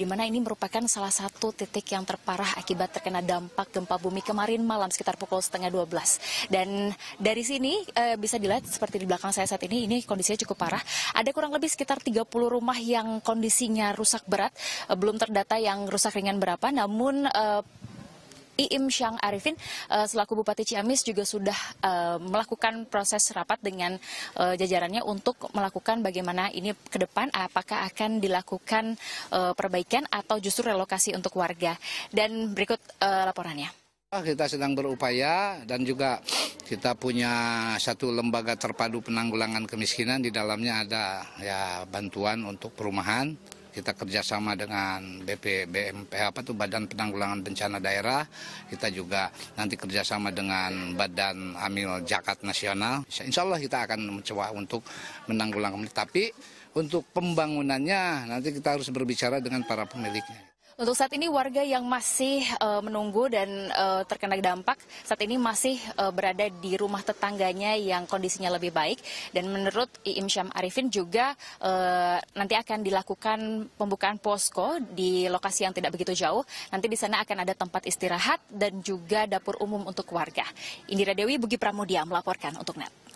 di mana ini merupakan salah satu titik yang terparah akibat terkena dampak gempa bumi kemarin malam sekitar pukul setengah 12. Dan dari sini e, bisa dilihat seperti di belakang saya saat ini, ini kondisinya cukup parah. Ada kurang lebih sekitar 30 rumah yang kondisinya rusak berat, e, belum terdata yang rusak ringan berapa, namun E, Iim Syang Arifin eh, selaku Bupati Ciamis juga sudah eh, melakukan proses rapat dengan eh, jajarannya untuk melakukan bagaimana ini ke depan apakah akan dilakukan perbaikan atau justru relokasi untuk warga. Dan berikut laporannya. Kita sedang berupaya dan juga kita punya satu lembaga terpadu penanggulangan kemiskinan di dalamnya ada ya bantuan untuk perumahan kita kerjasama dengan BPBM, apa tuh Badan Penanggulangan Bencana Daerah, kita juga nanti kerjasama dengan Badan Amil Jakat Nasional. Insya Allah kita akan mencoba untuk menanggulangi, tapi untuk pembangunannya nanti kita harus berbicara dengan para pemiliknya. Untuk saat ini warga yang masih uh, menunggu dan uh, terkena dampak saat ini masih uh, berada di rumah tetangganya yang kondisinya lebih baik dan menurut Iim Syam Arifin juga uh, nanti akan dilakukan pembukaan posko di lokasi yang tidak begitu jauh. Nanti di sana akan ada tempat istirahat dan juga dapur umum untuk warga. Indira Dewi Bugi Pramudia melaporkan untuk NET.